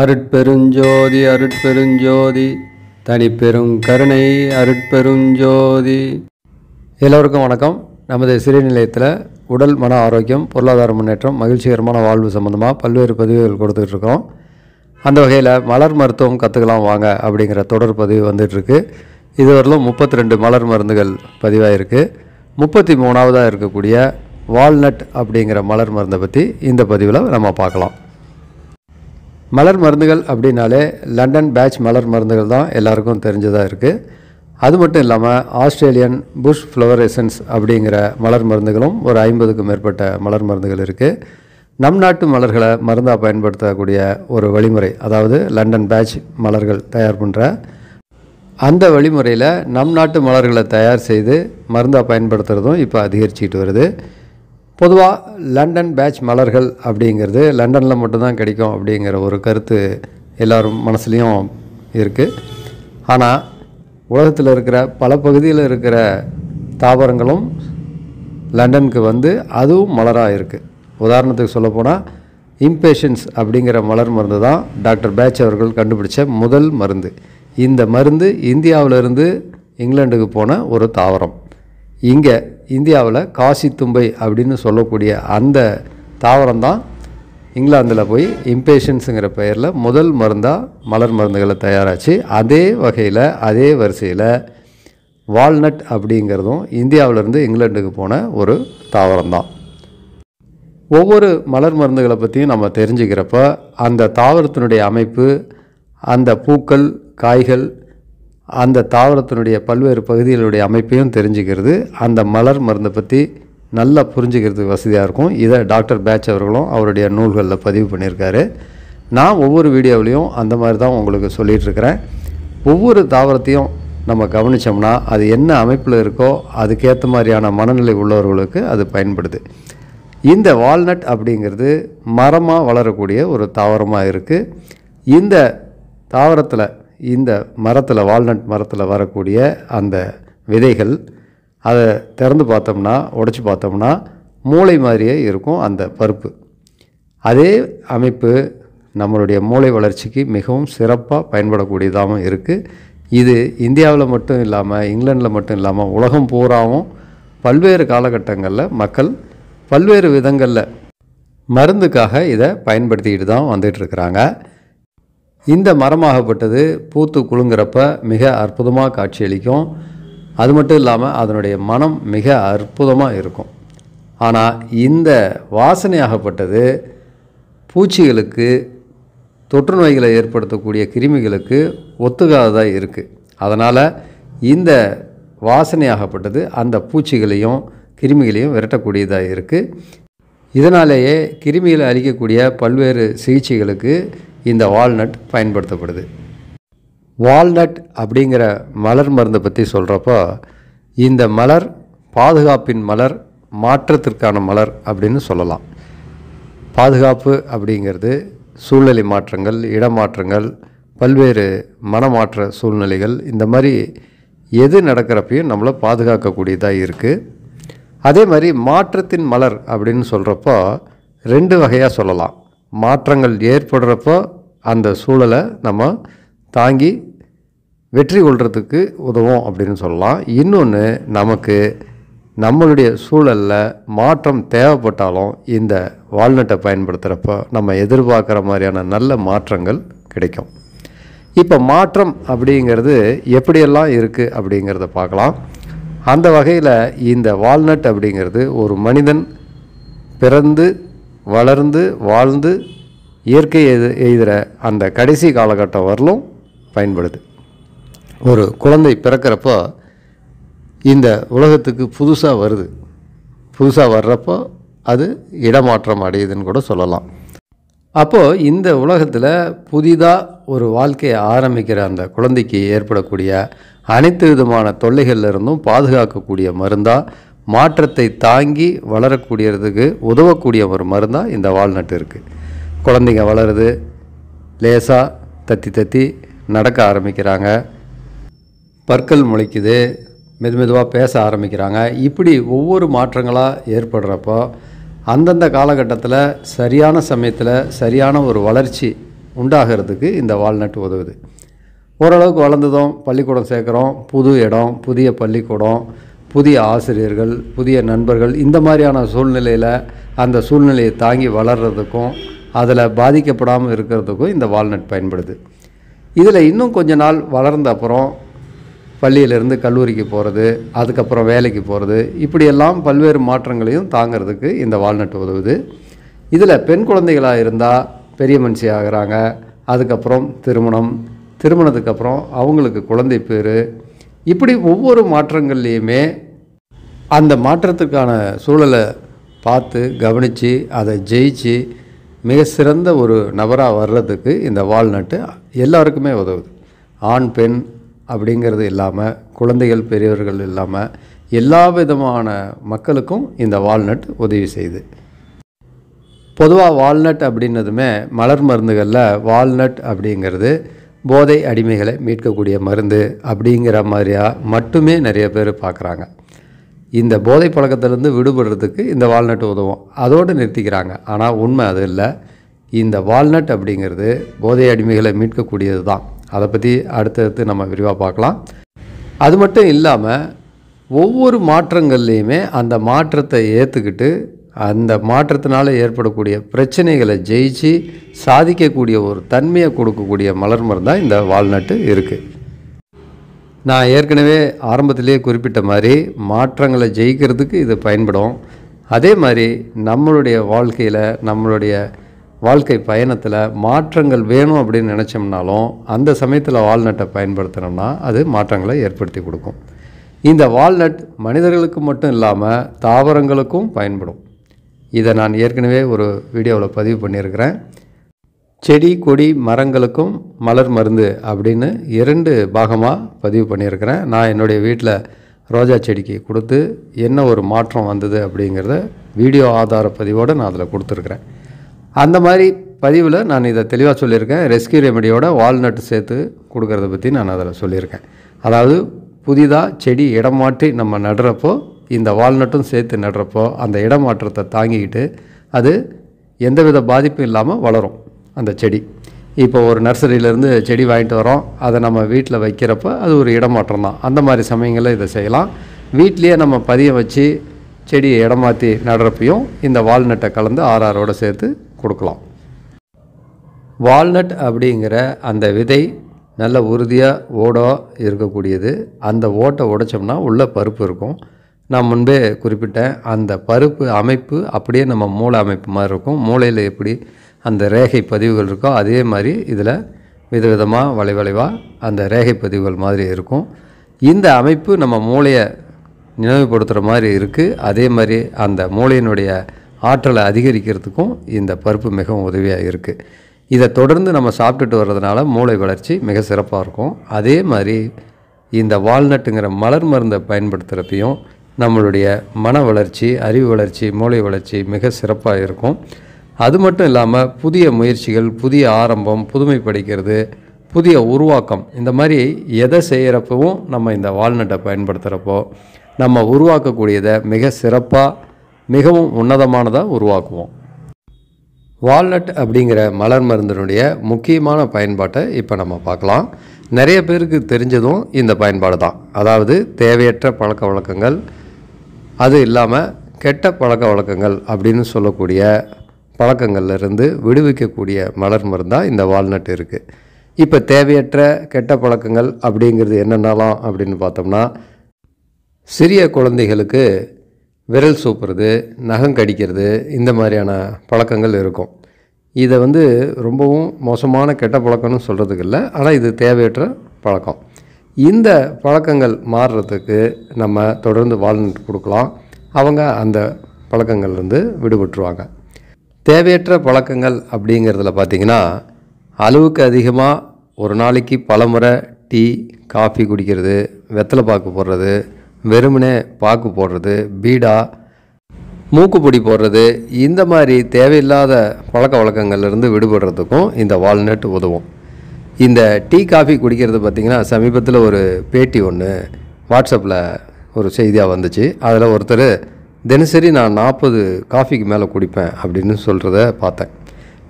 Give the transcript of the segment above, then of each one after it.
அருட்பெருஞ்சோதி அருட்பெருஞ்சோதி தனிப்பெரும் கருணை அருட்பெருஞ்சோதி எல்லோருக்கும் வணக்கம் நமது சிறுநிலையத்தில் நிலையத்தில் உடல் மன ஆரோக்கியம் பொருளாதார முன்னேற்றம் மகிழ்ச்சிகரமான வாழ்வு சம்மந்தமாக பல்வேறு பதிவுகள் கொடுத்துட்ருக்கோம் அந்த வகையில் மலர் மருத்துவம் கற்றுக்கலாம் வாங்க அப்படிங்கிற தொடர் பதிவு வந்துட்டுருக்கு இதுவரையிலும் முப்பத்தி ரெண்டு மலர் மருந்துகள் இருக்குது முப்பத்தி மூணாவதாக இருக்கக்கூடிய வால்நட் அப்படிங்கிற மலர் மருந்தை பற்றி இந்த பதிவில் நம்ம பார்க்கலாம் மலர் மருந்துகள் அப்படின்னாலே லண்டன் பேட்ச் மலர் மருந்துகள் தான் எல்லாருக்கும் தெரிஞ்சதாக இருக்குது அது மட்டும் இல்லாமல் ஆஸ்திரேலியன் புஷ் ஃப்ளவர் எசன்ஸ் அப்படிங்கிற மலர் மருந்துகளும் ஒரு ஐம்பதுக்கும் மேற்பட்ட மலர் மருந்துகள் இருக்குது நம் நாட்டு மலர்களை மருந்தாக பயன்படுத்தக்கூடிய ஒரு வழிமுறை அதாவது லண்டன் பேட்ச் மலர்கள் தயார் பண்ணுற அந்த வழிமுறையில் நம் நாட்டு மலர்களை தயார் செய்து மருந்தாக பயன்படுத்துகிறதும் இப்போ அதிகரிச்சிக்கிட்டு வருது பொதுவாக லண்டன் பேட்ச் மலர்கள் அப்படிங்கிறது லண்டனில் மட்டும்தான் கிடைக்கும் அப்படிங்கிற ஒரு கருத்து எல்லோரும் மனசுலேயும் இருக்குது ஆனால் உலகத்தில் இருக்கிற பல பகுதியில் இருக்கிற தாவரங்களும் லண்டனுக்கு வந்து அதுவும் மலராக இருக்குது உதாரணத்துக்கு சொல்லப்போனால் இம்பேஷன்ஸ் அப்படிங்கிற மலர் மருந்து தான் டாக்டர் பேட்ச் அவர்கள் கண்டுபிடிச்ச முதல் மருந்து இந்த மருந்து இந்தியாவிலிருந்து இங்கிலாண்டுக்கு போன ஒரு தாவரம் இங்கே இந்தியாவில் காசி தும்பை அப்படின்னு சொல்லக்கூடிய அந்த தாவரம் தான் இங்கிலாந்தில் போய் இம்பேஷன்ஸுங்கிற பெயரில் முதல் மருந்தாக மலர் மருந்துகளை தயாராச்சு அதே வகையில் அதே வரிசையில் வால்நட் அப்படிங்கிறதும் இந்தியாவிலேருந்து இங்கிலாண்டுக்கு போன ஒரு தாவரம் தான் ஒவ்வொரு மலர் மருந்துகளை பற்றியும் நம்ம தெரிஞ்சுக்கிறப்ப அந்த தாவரத்தினுடைய அமைப்பு அந்த பூக்கள் காய்கள் அந்த தாவரத்தினுடைய பல்வேறு பகுதிகளுடைய அமைப்பையும் தெரிஞ்சுக்கிறது அந்த மலர் மருந்தை பற்றி நல்லா புரிஞ்சுக்கிறதுக்கு வசதியாக இருக்கும் இதை டாக்டர் பேட்ச் அவர்களும் அவருடைய நூல்களில் பதிவு பண்ணியிருக்காரு நான் ஒவ்வொரு வீடியோவிலையும் அந்த மாதிரி தான் உங்களுக்கு சொல்லிகிட்ருக்கிறேன் ஒவ்வொரு தாவரத்தையும் நம்ம கவனித்தோம்னா அது என்ன அமைப்பில் இருக்கோ அதுக்கேற்ற மாதிரியான மனநிலை உள்ளவர்களுக்கு அது பயன்படுது இந்த வால்நட் அப்படிங்கிறது மரமாக வளரக்கூடிய ஒரு தாவரமாக இருக்குது இந்த தாவரத்தில் இந்த மரத்தில் வால்நட் மரத்தில் வரக்கூடிய அந்த விதைகள் அதை திறந்து பார்த்தோம்னா உடச்சி பார்த்தோம்னா மூளை மாதிரியே இருக்கும் அந்த பருப்பு அதே அமைப்பு நம்மளுடைய மூளை வளர்ச்சிக்கு மிகவும் சிறப்பாக பயன்படக்கூடியதாகவும் இருக்குது இது இந்தியாவில் மட்டும் இல்லாமல் இங்கிலாண்டில் மட்டும் இல்லாமல் உலகம் பூராவும் பல்வேறு காலகட்டங்களில் மக்கள் பல்வேறு விதங்களில் மருந்துக்காக இதை பயன்படுத்திக்கிட்டு தான் வந்துட்டுருக்குறாங்க இந்த மரமாகப்பட்டது பூத்து குலுங்குறப்ப மிக அற்புதமாக காட்சியளிக்கும் அது மட்டும் இல்லாமல் அதனுடைய மனம் மிக அற்புதமாக இருக்கும் ஆனால் இந்த வாசனையாகப்பட்டது பூச்சிகளுக்கு தொற்று நோய்களை ஏற்படுத்தக்கூடிய கிருமிகளுக்கு ஒத்துக்காததாக இருக்குது அதனால் இந்த வாசனையாகப்பட்டது அந்த பூச்சிகளையும் கிருமிகளையும் விரட்டக்கூடியதாக இருக்குது இதனாலேயே கிருமிகளை அழிக்கக்கூடிய பல்வேறு சிகிச்சைகளுக்கு இந்த வால்நட் பயன்படுத்தப்படுது வால்நட் அப்படிங்கிற மலர் மருந்தை பற்றி சொல்கிறப்போ இந்த மலர் பாதுகாப்பின் மலர் மாற்றத்திற்கான மலர் அப்படின்னு சொல்லலாம் பாதுகாப்பு அப்படிங்கிறது சூழ்நிலை மாற்றங்கள் இடமாற்றங்கள் பல்வேறு மனமாற்ற சூழ்நிலைகள் இந்த மாதிரி எது நடக்கிறப்பையும் நம்மளை பாதுகாக்கக்கூடியதாக இருக்குது அதே மாதிரி மாற்றத்தின் மலர் அப்படின்னு சொல்கிறப்போ ரெண்டு வகையாக சொல்லலாம் மாற்றங்கள் ஏற்படுறப்போ அந்த சூழலை நம்ம தாங்கி வெற்றி கொள்கிறதுக்கு உதவும் அப்படின்னு சொல்லலாம் இன்னொன்று நமக்கு நம்மளுடைய சூழலில் மாற்றம் தேவைப்பட்டாலும் இந்த வால்நட்டை பயன்படுத்துகிறப்போ நம்ம எதிர்பார்க்குற மாதிரியான நல்ல மாற்றங்கள் கிடைக்கும் இப்போ மாற்றம் அப்படிங்கிறது எப்படியெல்லாம் இருக்குது அப்படிங்கிறத பார்க்கலாம் அந்த வகையில் இந்த வால்நட் அப்படிங்கிறது ஒரு மனிதன் பிறந்து வளர்ந்து வாழ்ந்து இயற்கை எது எய்துகிற அந்த கடைசி காலகட்டம் வரலும் பயன்படுது ஒரு குழந்தை பிறக்கிறப்போ இந்த உலகத்துக்கு புதுசாக வருது புதுசாக வர்றப்போ அது இடமாற்றம் அடையுதுன்னு கூட சொல்லலாம் அப்போது இந்த உலகத்தில் புதிதாக ஒரு வாழ்க்கையை ஆரம்பிக்கிற அந்த குழந்தைக்கு ஏற்படக்கூடிய அனைத்து விதமான இருந்தும் பாதுகாக்கக்கூடிய மருந்தாக மாற்றத்தை தாங்கி வளரக்கூடியதுக்கு உதவக்கூடிய ஒரு மருந்தாக இந்த வால்நட்டு இருக்குது குழந்தைங்க வளருது லேசாக தத்தி தத்தி நடக்க ஆரம்பிக்கிறாங்க பற்கள் முளைக்குது மெது மெதுவாக பேச ஆரம்பிக்கிறாங்க இப்படி ஒவ்வொரு மாற்றங்களாக ஏற்படுறப்போ அந்தந்த காலகட்டத்தில் சரியான சமயத்தில் சரியான ஒரு வளர்ச்சி உண்டாகிறதுக்கு இந்த வால்நட் உதவுது ஓரளவுக்கு வளர்ந்ததும் பள்ளிக்கூடம் சேர்க்குறோம் புது இடம் புதிய பள்ளிக்கூடம் புதிய ஆசிரியர்கள் புதிய நண்பர்கள் இந்த மாதிரியான சூழ்நிலையில் அந்த சூழ்நிலையை தாங்கி வளர்கிறதுக்கும் அதில் பாதிக்கப்படாமல் இருக்கிறதுக்கும் இந்த வால்நட் பயன்படுது இதில் இன்னும் கொஞ்ச நாள் வளர்ந்த அப்புறம் பள்ளியிலேருந்து கல்லூரிக்கு போகிறது அதுக்கப்புறம் வேலைக்கு போகிறது இப்படியெல்லாம் பல்வேறு மாற்றங்களையும் தாங்கிறதுக்கு இந்த வால்நட் உதவுது இதில் பெண் குழந்தைகளாக இருந்தால் பெரிய மனுஷி ஆகிறாங்க அதுக்கப்புறம் திருமணம் திருமணத்துக்கு அப்புறம் அவங்களுக்கு குழந்தை பேர் இப்படி ஒவ்வொரு மாற்றங்கள்லேயுமே அந்த மாற்றத்துக்கான சூழலை பார்த்து கவனித்து அதை ஜெயிச்சு மிக சிறந்த ஒரு நபராக வர்றதுக்கு இந்த வால்நட்டு எல்லாருக்குமே உதவுது ஆண் பெண் அப்படிங்கிறது இல்லாமல் குழந்தைகள் பெரியவர்கள் இல்லாமல் எல்லா விதமான மக்களுக்கும் இந்த வால்நட் உதவி செய்யுது பொதுவாக வால்நட் அப்படின்னதுமே மலர் மருந்துகளில் வால்நட் அப்படிங்கிறது போதை அடிமைகளை மீட்கக்கூடிய மருந்து அப்படிங்கிற மாதிரியாக மட்டுமே நிறைய பேர் பார்க்குறாங்க இந்த போதை பழக்கத்திலேருந்து விடுபடுறதுக்கு இந்த வால்நட் உதவும் அதோடு நிறுத்திக்கிறாங்க ஆனால் உண்மை அது இல்லை இந்த வால்நட் அப்படிங்கிறது போதை அடிமைகளை மீட்கக்கூடியது தான் அதை பற்றி அடுத்தடுத்து நம்ம விரிவாக பார்க்கலாம் அது மட்டும் இல்லாமல் ஒவ்வொரு மாற்றங்கள்லேயுமே அந்த மாற்றத்தை ஏற்றுக்கிட்டு அந்த மாற்றத்தினால் ஏற்படக்கூடிய பிரச்சனைகளை ஜெயிச்சு சாதிக்கக்கூடிய ஒரு தன்மையை கொடுக்கக்கூடிய மலர் மருந்தாக இந்த வால்நட்டு இருக்குது நான் ஏற்கனவே ஆரம்பத்திலே குறிப்பிட்ட மாதிரி மாற்றங்களை ஜெயிக்கிறதுக்கு இது பயன்படும் அதே மாதிரி நம்மளுடைய வாழ்க்கையில் நம்மளுடைய வாழ்க்கை பயணத்தில் மாற்றங்கள் வேணும் அப்படின்னு நினச்சோம்னாலும் அந்த சமயத்தில் வால்நட்டை பயன்படுத்தினோம்னா அது மாற்றங்களை ஏற்படுத்தி கொடுக்கும் இந்த வால்நட் மனிதர்களுக்கு மட்டும் இல்லாமல் தாவரங்களுக்கும் பயன்படும் இதை நான் ஏற்கனவே ஒரு வீடியோவில் பதிவு பண்ணியிருக்கிறேன் செடி கொடி மரங்களுக்கும் மலர் மருந்து அப்படின்னு இரண்டு பாகமாக பதிவு பண்ணியிருக்கிறேன் நான் என்னுடைய வீட்டில் ரோஜா செடிக்கு கொடுத்து என்ன ஒரு மாற்றம் வந்தது அப்படிங்கிறத வீடியோ ஆதார பதிவோடு நான் அதில் கொடுத்துருக்குறேன் அந்த மாதிரி பதிவில் நான் இதை தெளிவாக சொல்லியிருக்கேன் ரெஸ்கியூ ரெமடியோட வால்நட் சேர்த்து கொடுக்கறத பற்றி நான் அதில் சொல்லியிருக்கேன் அதாவது புதிதாக செடி இடம் மாற்றி நம்ம நடுறப்போ இந்த வால்நட்டும் சேர்த்து நடுறப்போ அந்த இடமாற்றத்தை தாங்கிக்கிட்டு அது எந்தவித பாதிப்பும் இல்லாமல் வளரும் அந்த செடி இப்போ ஒரு நர்சரியிலேருந்து செடி வாங்கிட்டு வரோம் அதை நம்ம வீட்டில் வைக்கிறப்ப அது ஒரு இடமாற்றம் தான் அந்த மாதிரி சமயங்களில் இதை செய்யலாம் வீட்லேயே நம்ம பதிய வச்சு செடியை இடமாற்றி நடுறப்பையும் இந்த வால்நட்டை கலந்து ஆர்ஆரோடு சேர்த்து கொடுக்கலாம் வால்நட் அப்படிங்கிற அந்த விதை நல்ல உறுதியாக ஓடோ இருக்கக்கூடியது அந்த ஓட்டை உடைச்சோம்னா உள்ளே பருப்பு இருக்கும் நான் முன்பே குறிப்பிட்டேன் அந்த பருப்பு அமைப்பு அப்படியே நம்ம மூளை அமைப்பு மாதிரி இருக்கும் மூளையில் எப்படி அந்த ரேகை பதிவுகள் இருக்கோ அதே மாதிரி இதில் விதவிதமாக வளைவளைவாக அந்த ரேகை பதிவுகள் மாதிரி இருக்கும் இந்த அமைப்பு நம்ம மூளையை நினைவுபடுத்துகிற மாதிரி இருக்குது அதே மாதிரி அந்த மூளையினுடைய ஆற்றலை அதிகரிக்கிறதுக்கும் இந்த பருப்பு மிகவும் உதவியாக இருக்குது இதை தொடர்ந்து நம்ம சாப்பிட்டுட்டு வர்றதுனால மூளை வளர்ச்சி மிக சிறப்பாக இருக்கும் அதே மாதிரி இந்த வால்நட்டுங்கிற மலர் மருந்தை பயன்படுத்துகிறப்பையும் நம்மளுடைய மன வளர்ச்சி அறிவு வளர்ச்சி மூளை வளர்ச்சி மிக சிறப்பாக இருக்கும் அது மட்டும் இல்லாமல் புதிய முயற்சிகள் புதிய ஆரம்பம் புதுமை படிக்கிறது புதிய உருவாக்கம் இந்த மாதிரி எதை செய்கிறப்பவும் நம்ம இந்த வால்நட்டை பயன்படுத்துகிறப்போ நம்ம உருவாக்கக்கூடியதை மிக சிறப்பாக மிகவும் உன்னதமானதாக உருவாக்குவோம் வால்நட் அப்படிங்கிற மலர் மருந்தினுடைய முக்கியமான பயன்பாட்டை இப்போ நம்ம பார்க்கலாம் நிறைய பேருக்கு தெரிஞ்சதும் இந்த பயன்பாடு தான் அதாவது தேவையற்ற பழக்க வழக்கங்கள் அது இல்லாமல் கெட்ட பழக்க வழக்கங்கள் அப்படின்னு சொல்லக்கூடிய பழக்கங்கள்லேருந்து விடுவிக்கக்கூடிய மலர் மருந்தாக இந்த வால்நட் இருக்குது இப்போ தேவையற்ற கெட்ட பழக்கங்கள் அப்படிங்கிறது என்னென்னலாம் அப்படின்னு பார்த்தோம்னா சிறிய குழந்தைகளுக்கு விரல் சூப்புறது நகம் கடிக்கிறது இந்த மாதிரியான பழக்கங்கள் இருக்கும் இதை வந்து ரொம்பவும் மோசமான கெட்ட பழக்கம்னு சொல்கிறதுக்கு இல்லை ஆனால் இது தேவையற்ற பழக்கம் இந்த பழக்கங்கள் மாறுறதுக்கு நம்ம தொடர்ந்து வால்நட் கொடுக்கலாம் அவங்க அந்த பழக்கங்கள்லேருந்து விடுபட்டுருவாங்க தேவையற்ற பழக்கங்கள் அப்படிங்கிறதுல பார்த்திங்கன்னா அளவுக்கு அதிகமாக ஒரு நாளைக்கு பல முறை டீ காஃபி குடிக்கிறது வெத்தலை பாக்கு போடுறது வெறுமனே பாக்கு போடுறது பீடா மூக்குப்பொடி போடுறது இந்த மாதிரி தேவையில்லாத பழக்க வழக்கங்கள்லேருந்து விடுபடுறதுக்கும் இந்த வால்நட் உதவும் இந்த டீ காஃபி குடிக்கிறது பார்த்திங்கன்னா சமீபத்தில் ஒரு பேட்டி ஒன்று வாட்ஸ்அப்பில் ஒரு செய்தியாக வந்துச்சு அதில் ஒருத்தர் தினசரி நான் நாற்பது காஃபிக்கு மேலே குடிப்பேன் அப்படின்னு சொல்கிறத பார்த்தேன்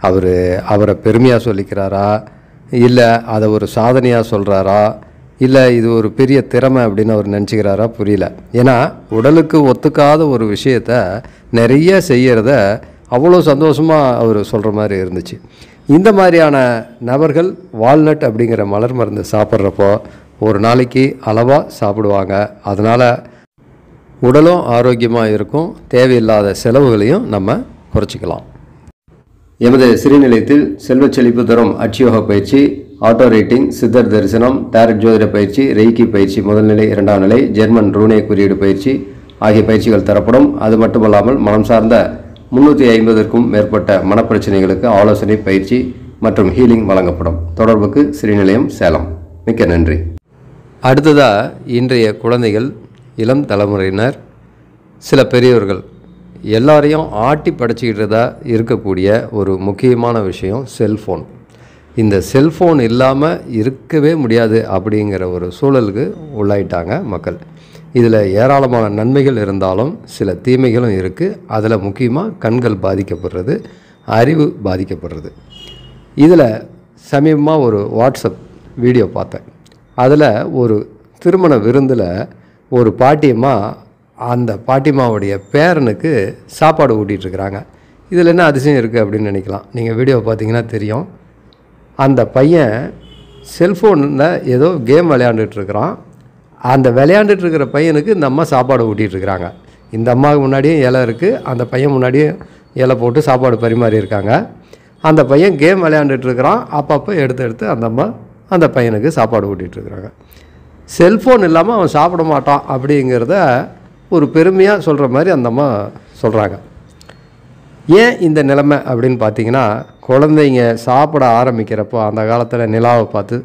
அவர் அவரை பெருமையாக சொல்லிக்கிறாரா இல்லை அதை ஒரு சாதனையாக சொல்கிறாரா இல்லை இது ஒரு பெரிய திறமை அப்படின்னு அவர் நினச்சிக்கிறாரா புரியல ஏன்னா உடலுக்கு ஒத்துக்காத ஒரு விஷயத்த நிறைய செய்கிறத அவ்வளோ சந்தோஷமாக அவர் சொல்கிற மாதிரி இருந்துச்சு இந்த மாதிரியான நபர்கள் வால்நட் அப்படிங்கிற மலர் மருந்து சாப்பிட்றப்போ ஒரு நாளைக்கு அளவாக சாப்பிடுவாங்க அதனால் உடலும் ஆரோக்கியமாக இருக்கும் தேவையில்லாத செலவுகளையும் நம்ம குறைச்சிக்கலாம் எமது சிறுநிலையத்தில் செல்வச் செழிப்பு தரும் அட்சியோக பயிற்சி ஆட்டோ ரைட்டிங் சித்தர் தரிசனம் டேரட் ஜோதிட பயிற்சி ரெய்கி பயிற்சி முதல்நிலை இரண்டாம் நிலை ஜெர்மன் ரூனே குறியீடு பயிற்சி ஆகிய பயிற்சிகள் தரப்படும் அது மட்டுமல்லாமல் மனம் சார்ந்த முந்நூற்றி ஐம்பதற்கும் மேற்பட்ட மனப்பிரச்சனைகளுக்கு ஆலோசனை பயிற்சி மற்றும் ஹீலிங் வழங்கப்படும் தொடர்புக்கு சிறுநிலையம் சேலம் மிக்க நன்றி அடுத்ததாக இன்றைய குழந்தைகள் இளம் தலைமுறையினர் சில பெரியவர்கள் எல்லாரையும் ஆட்டி படைச்சிக்கிட்டதா இருக்கக்கூடிய ஒரு முக்கியமான விஷயம் செல்ஃபோன் இந்த செல்ஃபோன் இல்லாமல் இருக்கவே முடியாது அப்படிங்கிற ஒரு சூழலுக்கு உள்ளாயிட்டாங்க மக்கள் இதில் ஏராளமான நன்மைகள் இருந்தாலும் சில தீமைகளும் இருக்குது அதில் முக்கியமாக கண்கள் பாதிக்கப்படுறது அறிவு பாதிக்கப்படுறது இதில் சமீபமாக ஒரு வாட்ஸ்அப் வீடியோ பார்த்தேன் அதில் ஒரு திருமண விருந்தில் ஒரு பாட்டியம்மா அந்த பாட்டிமாவுடைய பேரனுக்கு சாப்பாடு ஊட்டிகிட்ருக்குறாங்க இதில் என்ன அதிசயம் இருக்குது அப்படின்னு நினைக்கலாம் நீங்கள் வீடியோ பார்த்தீங்கன்னா தெரியும் அந்த பையன் செல்ஃபோனில் ஏதோ கேம் விளையாண்டுட்டுருக்குறான் அந்த விளையாண்டுட்ருக்கிற பையனுக்கு இந்த அம்மா சாப்பாடு ஊட்டிகிட்ருக்குறாங்க இந்த அம்மாவுக்கு முன்னாடியும் இலை இருக்குது அந்த பையன் முன்னாடியும் இலை போட்டு சாப்பாடு பரிமாறியிருக்காங்க அந்த பையன் கேம் விளையாண்டுட்டுருக்குறான் அப்பப்போ எடுத்து எடுத்து அந்த அம்மா அந்த பையனுக்கு சாப்பாடு ஊட்டிகிட்ருக்குறாங்க செல்ஃபோன் இல்லாமல் அவன் சாப்பிட மாட்டான் அப்படிங்கிறத ஒரு பெருமையாக சொல்கிற மாதிரி அந்த அம்மா சொல்கிறாங்க ஏன் இந்த நிலைமை அப்படின்னு பார்த்தீங்கன்னா குழந்தைங்க சாப்பிட ஆரம்பிக்கிறப்போ அந்த காலத்தில் நிலாவை பார்த்து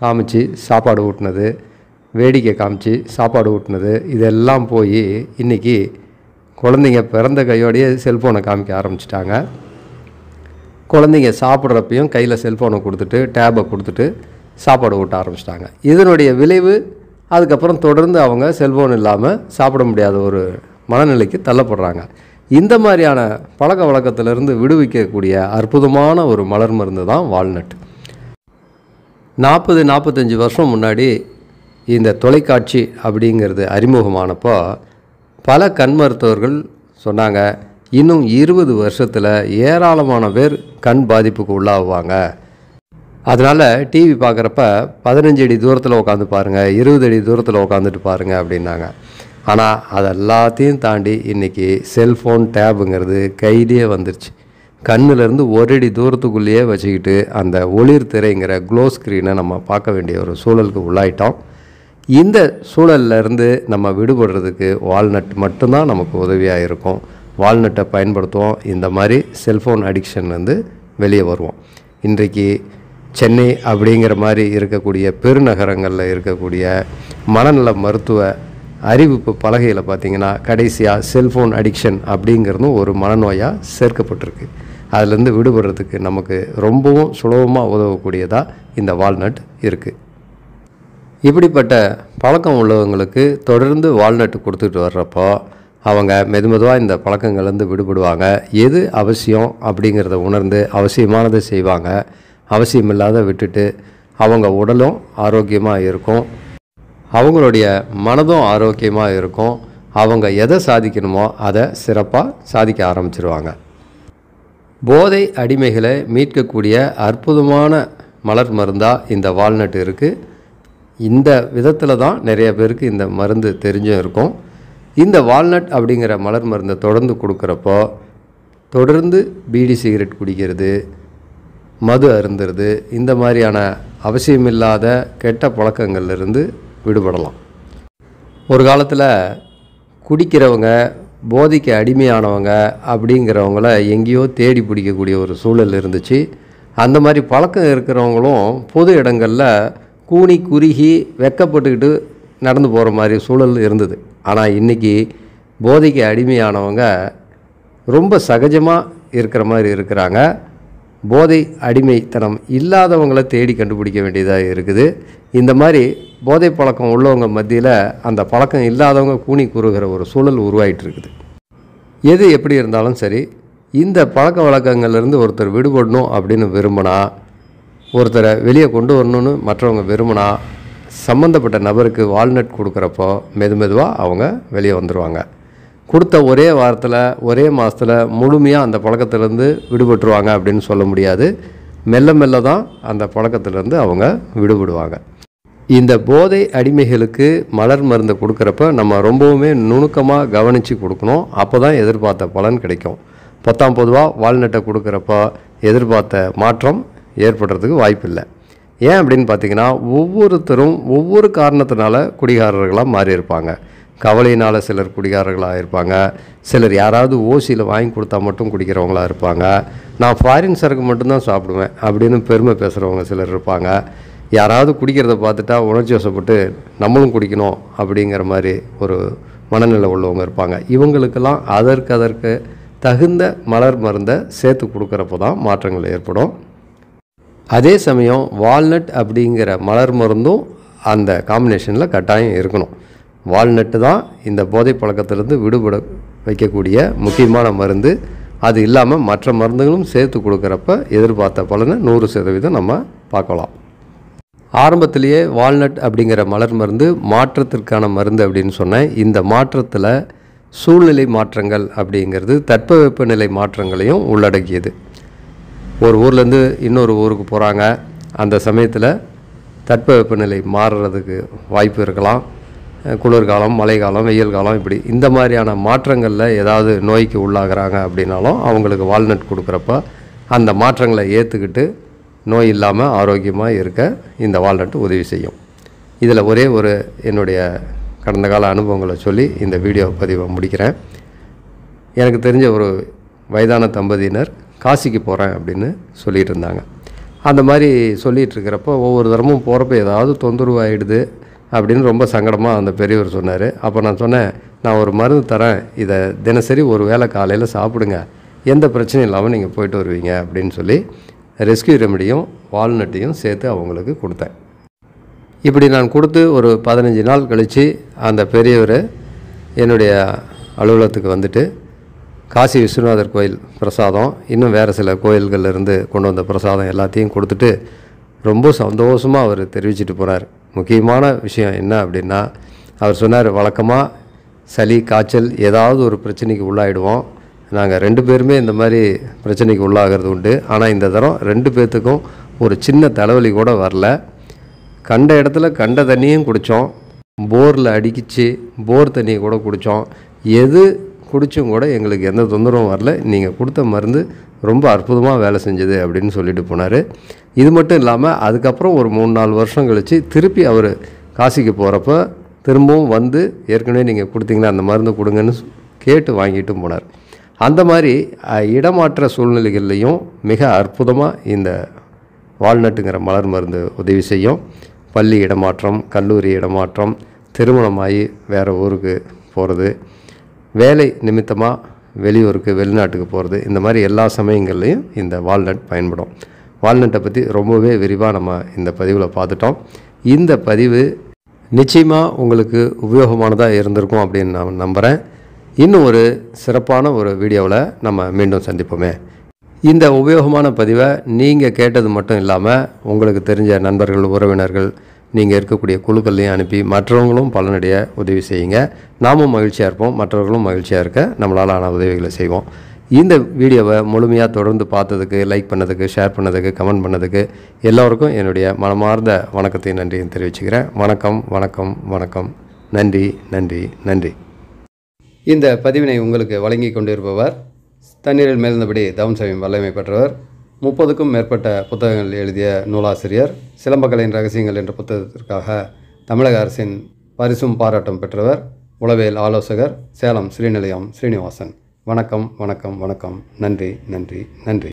காமிச்சு சாப்பாடு ஊட்டினது வேடிக்கை காமிச்சு சாப்பாடு ஊட்டினது இதெல்லாம் போய் இன்றைக்கி குழந்தைங்க பிறந்த கையோடையே செல்ஃபோனை காமிக்க ஆரம்பிச்சிட்டாங்க குழந்தைங்க சாப்பிட்றப்பையும் கையில் செல்ஃபோனை கொடுத்துட்டு டேபை கொடுத்துட்டு சாப்பாடு ஊட்ட ஆரம்பிச்சிட்டாங்க இதனுடைய விளைவு அதுக்கப்புறம் தொடர்ந்து அவங்க செல்ஃபோன் இல்லாமல் சாப்பிட முடியாத ஒரு மனநிலைக்கு தள்ளப்படுறாங்க இந்த மாதிரியான பழக்க வழக்கத்திலிருந்து விடுவிக்கக்கூடிய அற்புதமான ஒரு மலர் மருந்து தான் வால்நட் நாற்பது நாற்பத்தஞ்சு வருஷம் முன்னாடி இந்த தொலைக்காட்சி அப்படிங்கிறது அறிமுகமானப்போ பல கண் மருத்துவர்கள் சொன்னாங்க இன்னும் இருபது வருஷத்தில் ஏராளமான பேர் கண் பாதிப்புக்கு உள்ளாகுவாங்க அதனால் டிவி பார்க்குறப்ப பதினஞ்சு அடி தூரத்தில் உட்காந்து பாருங்கள் இருபது அடி தூரத்தில் உட்காந்துட்டு பாருங்கள் அப்படின்னாங்க ஆனால் அது எல்லாத்தையும் தாண்டி இன்றைக்கி செல்ஃபோன் டேபுங்கிறது கையிலேயே வந்துருச்சு கண்ணிலேருந்து ஒரு அடி தூரத்துக்குள்ளேயே வச்சுக்கிட்டு அந்த ஒளிர் திரைங்கிற க்ளோ ஸ்க்ரீனை நம்ம பார்க்க வேண்டிய ஒரு சூழலுக்கு உள்ளாயிட்டோம் இந்த சூழல்லேருந்து நம்ம விடுபடுறதுக்கு வால்நட் மட்டும்தான் நமக்கு உதவியாக இருக்கும் வால்நட்டை பயன்படுத்துவோம் இந்த மாதிரி செல்ஃபோன் அடிக்ஷன்லேருந்து வெளியே வருவோம் இன்றைக்கு சென்னை அப்படிங்கிற மாதிரி இருக்கக்கூடிய பெருநகரங்களில் இருக்கக்கூடிய மனநல மருத்துவ அறிவிப்பு பலகையில் பார்த்திங்கன்னா கடைசியாக செல்ஃபோன் அடிக்ஷன் அப்படிங்கிறதும் ஒரு மனநோயாக சேர்க்கப்பட்டிருக்கு அதுலேருந்து விடுபடுறதுக்கு நமக்கு ரொம்பவும் சுலபமாக உதவக்கூடியதாக இந்த வால்நட் இருக்குது இப்படிப்பட்ட பழக்கம் உள்ளவங்களுக்கு தொடர்ந்து வால்நட் கொடுத்துட்டு வர்றப்போ அவங்க மெது மெதுவாக இந்த பழக்கங்கள்லேருந்து விடுபடுவாங்க எது அவசியம் அப்படிங்கிறத உணர்ந்து அவசியமானதை செய்வாங்க அவசியமில்லாத விட்டுட்டு அவங்க உடலும் ஆரோக்கியமாக இருக்கும் அவங்களுடைய மனதும் ஆரோக்கியமாக இருக்கும் அவங்க எதை சாதிக்கணுமோ அதை சிறப்பாக சாதிக்க ஆரம்பிச்சிருவாங்க போதை அடிமைகளை மீட்கக்கூடிய அற்புதமான மலர் மருந்தாக இந்த வால்நட் இருக்குது இந்த விதத்தில் தான் நிறைய பேருக்கு இந்த மருந்து தெரிஞ்சும் இருக்கும் இந்த வால்நட் அப்படிங்கிற மலர் மருந்தை தொடர்ந்து கொடுக்குறப்போ தொடர்ந்து பீடி சிகரெட் குடிக்கிறது மது அருந்துறது இந்த மாதிரியான அவசியமில்லாத கெட்ட பழக்கங்கள்லேருந்து விடுபடலாம் ஒரு காலத்தில் குடிக்கிறவங்க போதைக்கு அடிமையானவங்க அப்படிங்கிறவங்கள எங்கேயோ தேடி பிடிக்கக்கூடிய ஒரு சூழல் இருந்துச்சு அந்த மாதிரி பழக்கம் இருக்கிறவங்களும் பொது இடங்களில் கூனி குறுகி வெக்கப்பட்டுக்கிட்டு நடந்து போகிற மாதிரி சூழல் இருந்தது ஆனால் இன்றைக்கி போதைக்கு அடிமையானவங்க ரொம்ப சகஜமாக இருக்கிற மாதிரி இருக்கிறாங்க போதை அடிமைத்தனம் இல்லாதவங்களை தேடி கண்டுபிடிக்க வேண்டியதாக இருக்குது இந்த மாதிரி போதை பழக்கம் உள்ளவங்க மத்தியில் அந்த பழக்கம் இல்லாதவங்க கூணி கூறுகிற ஒரு சூழல் உருவாகிட்டு இருக்குது எது எப்படி இருந்தாலும் சரி இந்த பழக்க வழக்கங்கள்லேருந்து ஒருத்தர் விடுபடணும் அப்படின்னு விரும்பினா ஒருத்தரை வெளியே கொண்டு வரணும்னு மற்றவங்க விரும்பினா சம்மந்தப்பட்ட நபருக்கு வால்நட் கொடுக்குறப்போ மெது மெதுவாக அவங்க வெளியே வந்துடுவாங்க கொடுத்த ஒரே வாரத்தில் ஒரே மாதத்தில் முழுமையாக அந்த பழக்கத்திலேருந்து விடுபட்டுருவாங்க அப்படின்னு சொல்ல முடியாது மெல்ல மெல்ல தான் அந்த பழக்கத்திலேருந்து அவங்க விடுபடுவாங்க இந்த போதை அடிமைகளுக்கு மலர் மருந்து கொடுக்குறப்ப நம்ம ரொம்பவுமே நுணுக்கமாக கவனித்து கொடுக்கணும் அப்போ தான் எதிர்பார்த்த பலன் கிடைக்கும் பத்தாம் பொதுவாக வால்நட்டை கொடுக்குறப்ப எதிர்பார்த்த மாற்றம் ஏற்படுறதுக்கு வாய்ப்பில்லை ஏன் அப்படின்னு பார்த்தீங்கன்னா ஒவ்வொருத்தரும் ஒவ்வொரு காரணத்தினால குடிகாரர்களாக மாறியிருப்பாங்க கவலையினால் சிலர் குடிகாரர்களாக இருப்பாங்க சிலர் யாராவது ஓசியில் வாங்கி கொடுத்தா மட்டும் குடிக்கிறவங்களாக இருப்பாங்க நான் ஃபாரின் சரக்கு மட்டும்தான் சாப்பிடுவேன் அப்படின்னு பெருமை பேசுகிறவங்க சிலர் இருப்பாங்க யாராவது குடிக்கிறத பார்த்துட்டா உணர்ச்சி வசப்பட்டு நம்மளும் குடிக்கணும் அப்படிங்கிற மாதிரி ஒரு மனநிலை உள்ளவங்க இருப்பாங்க இவங்களுக்கெல்லாம் அதற்கு அதற்கு தகுந்த மலர் மருந்தை சேர்த்து கொடுக்குறப்போ தான் மாற்றங்கள் ஏற்படும் அதே சமயம் வால்நட் அப்படிங்கிற மலர் மருந்தும் அந்த காம்பினேஷனில் கட்டாயம் இருக்கணும் வால்நட்டு தான் இந்த போதை பழக்கத்திலிருந்து விடுபட வைக்கக்கூடிய முக்கியமான மருந்து அது இல்லாமல் மற்ற மருந்துகளும் சேர்த்து கொடுக்குறப்ப எதிர்பார்த்த பலனை நூறு சதவீதம் நம்ம பார்க்கலாம் ஆரம்பத்திலேயே வால்நட் அப்படிங்கிற மலர் மருந்து மாற்றத்திற்கான மருந்து அப்படின்னு சொன்னேன் இந்த மாற்றத்தில் சூழ்நிலை மாற்றங்கள் அப்படிங்கிறது தட்பவெப்பநிலை மாற்றங்களையும் உள்ளடக்கியது ஒரு ஊர்லேருந்து இன்னொரு ஊருக்கு போகிறாங்க அந்த சமயத்தில் தட்பவெப்பநிலை மாறுறதுக்கு வாய்ப்பு இருக்கலாம் குளிர்காலம் மழைக்காலம் வெயில் காலம் இப்படி இந்த மாதிரியான மாற்றங்களில் ஏதாவது நோய்க்கு உள்ளாகிறாங்க அப்படின்னாலும் அவங்களுக்கு வால்நட் கொடுக்குறப்ப அந்த மாற்றங்களை ஏற்றுக்கிட்டு நோய் இல்லாமல் ஆரோக்கியமாக இருக்க இந்த வால்நட் உதவி செய்யும் இதில் ஒரே ஒரு என்னுடைய கடந்த கால அனுபவங்களை சொல்லி இந்த வீடியோ பதிவை முடிக்கிறேன் எனக்கு தெரிஞ்ச ஒரு வயதான தம்பதியினர் காசிக்கு போகிறேன் அப்படின்னு சொல்லிகிட்டு இருந்தாங்க அந்த மாதிரி சொல்லிகிட்டு ஒவ்வொரு தரமும் போகிறப்ப ஏதாவது தொந்தரவு ஆகிடுது அப்படின்னு ரொம்ப சங்கடமாக அந்த பெரியவர் சொன்னார் அப்போ நான் சொன்னேன் நான் ஒரு மருந்து தரேன் இதை தினசரி ஒரு வேளை காலையில் சாப்பிடுங்க எந்த பிரச்சனையும் இல்லாமல் நீங்கள் போயிட்டு வருவீங்க அப்படின்னு சொல்லி ரெஸ்கியூ ரெமடியும் வால்நட்டையும் சேர்த்து அவங்களுக்கு கொடுத்தேன் இப்படி நான் கொடுத்து ஒரு பதினஞ்சு நாள் கழித்து அந்த பெரியவர் என்னுடைய அலுவலகத்துக்கு வந்துட்டு காசி விஸ்வநாதர் கோயில் பிரசாதம் இன்னும் வேறு சில கோயில்கள்லேருந்து கொண்டு வந்த பிரசாதம் எல்லாத்தையும் கொடுத்துட்டு ரொம்ப சந்தோஷமாக அவர் தெரிவிச்சிட்டு போகிறார் முக்கியமான விஷயம் என்ன அப்படின்னா அவர் சொன்னார் வழக்கமாக சளி காய்ச்சல் ஏதாவது ஒரு பிரச்சனைக்கு உள்ளாயிடுவோம் நாங்கள் ரெண்டு பேருமே இந்த மாதிரி பிரச்சனைக்கு உள்ளாகிறது உண்டு ஆனால் இந்த தரம் ரெண்டு பேர்த்துக்கும் ஒரு சின்ன தலைவலி கூட வரல கண்ட இடத்துல கண்ட தண்ணியும் குடித்தோம் போரில் அடிக்கிச்சு போர் தண்ணியை கூட குடித்தோம் எது குடித்தும் கூட எங்களுக்கு எந்த தொந்தரவும் வரல நீங்கள் கொடுத்த மருந்து ரொம்ப அற்புதமாக வேலை செஞ்சது அப்படின்னு சொல்லிட்டு போனார் இது மட்டும் இல்லாமல் அதுக்கப்புறம் ஒரு மூணு நாலு வருஷம் கழித்து திருப்பி அவர் காசிக்கு போகிறப்ப திரும்பவும் வந்து ஏற்கனவே நீங்கள் கொடுத்தீங்கன்னா அந்த மருந்து கொடுங்கன்னு கேட்டு வாங்கிட்டும் போனார் அந்த மாதிரி இடமாற்ற சூழ்நிலைகள்லையும் மிக அற்புதமாக இந்த வால்நட்டுங்கிற மலர் மருந்து உதவி செய்யும் பள்ளி இடமாற்றம் கல்லூரி இடமாற்றம் திருமணமாகி வேறு ஊருக்கு போகிறது வேலை நிமித்தமாக வெளியூருக்கு வெளிநாட்டுக்கு போகிறது இந்த மாதிரி எல்லா சமயங்கள்லேயும் இந்த வால்நட் பயன்படும் வால்நட்டை பற்றி ரொம்பவே விரிவாக நம்ம இந்த பதிவில் பார்த்துட்டோம் இந்த பதிவு நிச்சயமாக உங்களுக்கு உபயோகமானதாக இருந்திருக்கும் அப்படின்னு நான் நம்புகிறேன் இன்னும் ஒரு சிறப்பான ஒரு வீடியோவில் நம்ம மீண்டும் சந்திப்போமே இந்த உபயோகமான பதிவை நீங்கள் கேட்டது மட்டும் இல்லாமல் உங்களுக்கு தெரிஞ்ச நண்பர்கள் உறவினர்கள் நீங்கள் இருக்கக்கூடிய குழுக்கள்லையும் அனுப்பி மற்றவங்களும் பலனடைய உதவி செய்யுங்க நாமும் மகிழ்ச்சியாக இருப்போம் மற்றவர்களும் மகிழ்ச்சியாக இருக்க நம்மளால் ஆன உதவிகளை செய்வோம் இந்த வீடியோவை முழுமையாக தொடர்ந்து பார்த்ததுக்கு லைக் பண்ணதுக்கு ஷேர் பண்ணதுக்கு கமெண்ட் பண்ணதுக்கு எல்லோருக்கும் என்னுடைய மனமார்ந்த வணக்கத்தையும் நன்றியும் தெரிவிச்சுக்கிறேன் வணக்கம் வணக்கம் வணக்கம் நன்றி நன்றி நன்றி இந்த பதிவினை உங்களுக்கு வழங்கி கொண்டிருப்பவர் தண்ணீரில் மேலிருந்தபடி தவம்சவியம் வல்லமை பெற்றவர் முப்பதுக்கும் மேற்பட்ட புத்தகங்கள் எழுதிய நூலாசிரியர் சிலம்பக்கலையின் ரகசியங்கள் என்ற புத்தகத்திற்காக தமிழக அரசின் பரிசும் பாராட்டம் பெற்றவர் உளவியல் ஆலோசகர் சேலம் ஸ்ரீநிலையம் ஸ்ரீனிவாசன் வணக்கம் வணக்கம் வணக்கம் நன்றி நன்றி நன்றி